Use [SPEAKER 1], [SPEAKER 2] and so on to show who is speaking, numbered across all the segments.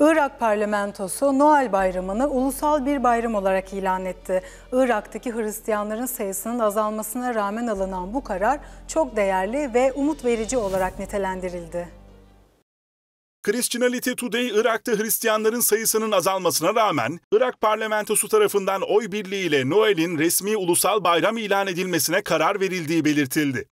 [SPEAKER 1] Irak parlamentosu Noel bayramını ulusal bir bayram olarak ilan etti. Irak'taki Hristiyanların sayısının azalmasına rağmen alınan bu karar çok değerli ve umut verici olarak nitelendirildi.
[SPEAKER 2] Christianity Today, Irak'ta Hristiyanların sayısının azalmasına rağmen Irak parlamentosu tarafından oy birliğiyle Noel'in resmi ulusal bayram ilan edilmesine karar verildiği belirtildi.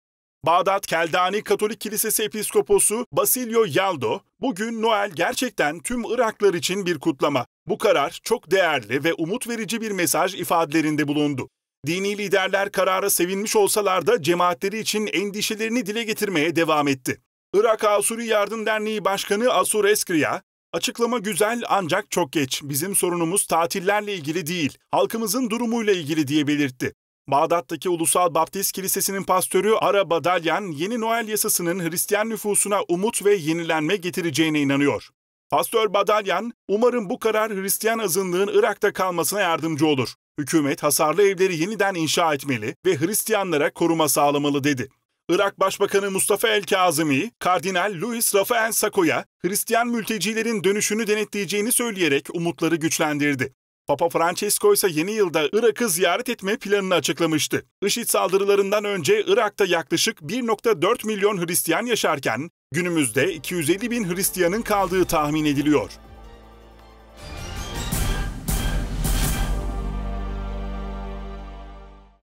[SPEAKER 2] Bağdat Keldani Katolik Kilisesi Episkoposu Basilio Yaldo, bugün Noel gerçekten tüm Iraklar için bir kutlama. Bu karar çok değerli ve umut verici bir mesaj ifadelerinde bulundu. Dini liderler karara sevinmiş olsalar da cemaatleri için endişelerini dile getirmeye devam etti. Irak Asuri Yardım Derneği Başkanı Asur Eskriya, Açıklama güzel ancak çok geç. Bizim sorunumuz tatillerle ilgili değil, halkımızın durumuyla ilgili diye belirtti. Bağdat'taki Ulusal Baptist Kilisesi'nin pastörü Ara Badalyan, yeni Noel yasasının Hristiyan nüfusuna umut ve yenilenme getireceğine inanıyor. Pastör Badalyan, umarım bu karar Hristiyan azınlığın Irak'ta kalmasına yardımcı olur. Hükümet hasarlı evleri yeniden inşa etmeli ve Hristiyanlara koruma sağlamalı dedi. Irak Başbakanı Mustafa El Kazimi, Kardinal Louis Rafael Sako'ya Hristiyan mültecilerin dönüşünü denetleyeceğini söyleyerek umutları güçlendirdi. Papa Francesco ise yeni yılda Irak'ı ziyaret etme planını açıklamıştı. IŞİD saldırılarından önce Irak'ta yaklaşık 1.4 milyon Hristiyan yaşarken günümüzde 250 bin Hristiyanın kaldığı tahmin ediliyor.